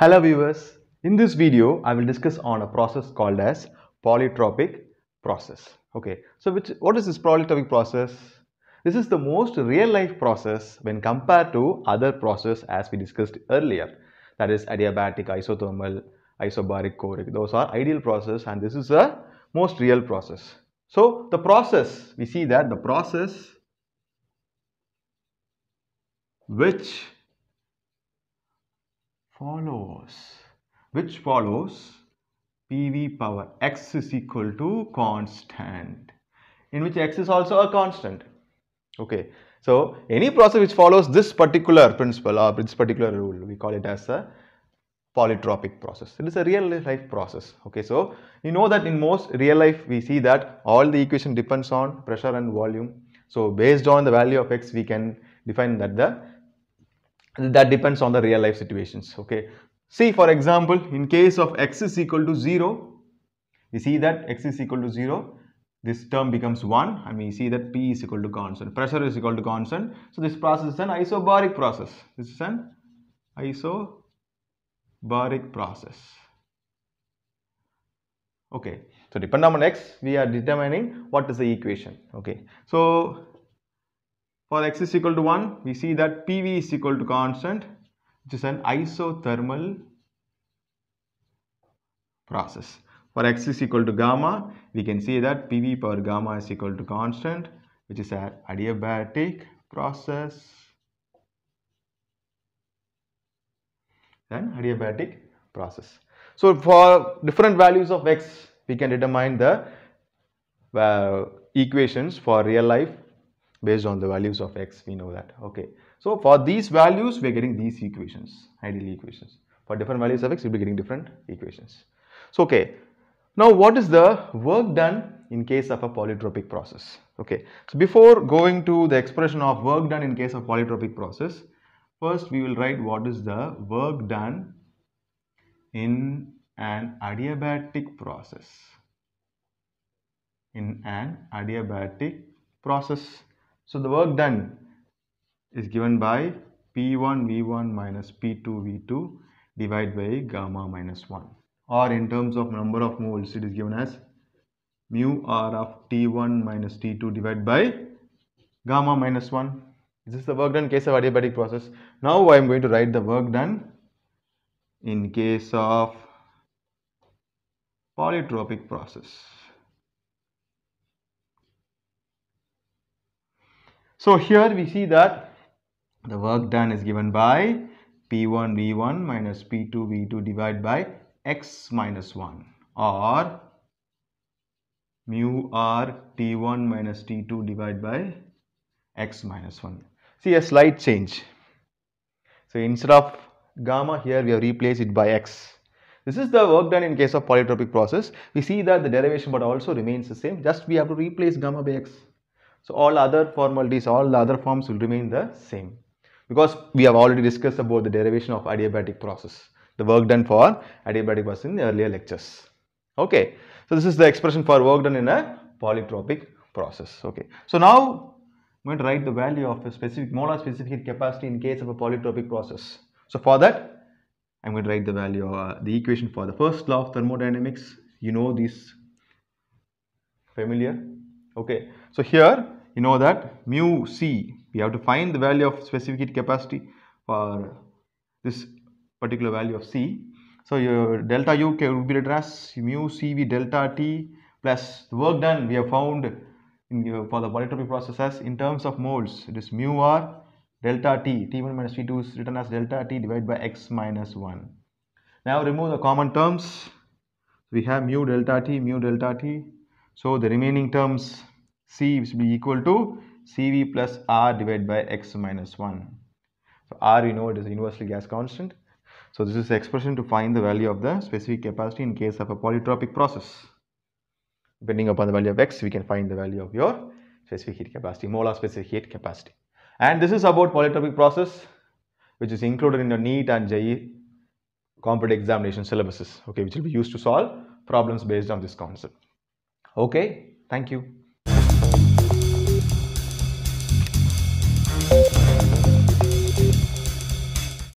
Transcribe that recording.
Hello viewers, in this video I will discuss on a process called as polytropic process. Okay, so which what is this polytropic process? This is the most real life process when compared to other process as we discussed earlier that is adiabatic, isothermal, isobaric, coric. Those are ideal process and this is a most real process. So the process, we see that the process which follows which follows PV power x is equal to constant in which x is also a constant okay so any process which follows this particular principle or this particular rule we call it as a polytropic process it is a real life process okay so you know that in most real life we see that all the equation depends on pressure and volume so based on the value of x we can define that the that depends on the real life situations okay see for example in case of x is equal to 0 we see that x is equal to 0 this term becomes 1 and we see that p is equal to constant pressure is equal to constant so this process is an isobaric process this is an isobaric process okay so depending on x we are determining what is the equation okay so for x is equal to 1, we see that PV is equal to constant, which is an isothermal process. For x is equal to gamma, we can see that PV power gamma is equal to constant, which is an adiabatic process. Then adiabatic process. So for different values of x, we can determine the uh, equations for real life based on the values of x we know that okay so for these values we're getting these equations ideally equations for different values of x we'll be getting different equations so okay now what is the work done in case of a polytropic process okay so before going to the expression of work done in case of polytropic process first we will write what is the work done in an adiabatic process in an adiabatic process so the work done is given by P1 V1 minus P2 V2 divided by gamma minus 1 or in terms of number of moles it is given as mu R of T1 minus T2 divided by gamma minus 1. This is the work done case of adiabatic process. Now I am going to write the work done in case of polytropic process. So here we see that the work done is given by P1 V1 minus P2 V2 divided by x minus 1 or mu r T1 minus T2 divided by x minus 1. See a slight change. So instead of gamma here we have replaced it by x. This is the work done in case of polytropic process. We see that the derivation but also remains the same just we have to replace gamma by x. So all other formalities, all other forms will remain the same because we have already discussed about the derivation of adiabatic process, the work done for adiabatic process in the earlier lectures. Okay, so this is the expression for work done in a polytropic process. Okay, so now I'm going to write the value of a specific molar specific heat capacity in case of a polytropic process. So for that, I'm going to write the value, uh, the equation for the first law of thermodynamics. You know this familiar okay so here you know that mu c we have to find the value of specific heat capacity for this particular value of c so your delta u would be written as mu cv delta t plus the work done we have found in, for the voluntary processes in terms of moles it is mu r delta t t1 minus t2 is written as delta t divided by x minus 1 now remove the common terms we have mu delta t mu delta t so the remaining terms C will be equal to Cv plus R divided by X minus 1. So R you know it is a universal gas constant. So this is the expression to find the value of the specific capacity in case of a polytropic process. Depending upon the value of X we can find the value of your specific heat capacity, molar specific heat capacity. And this is about polytropic process which is included in your NEET and JE competitive examination syllabuses okay which will be used to solve problems based on this concept Okay, thank you.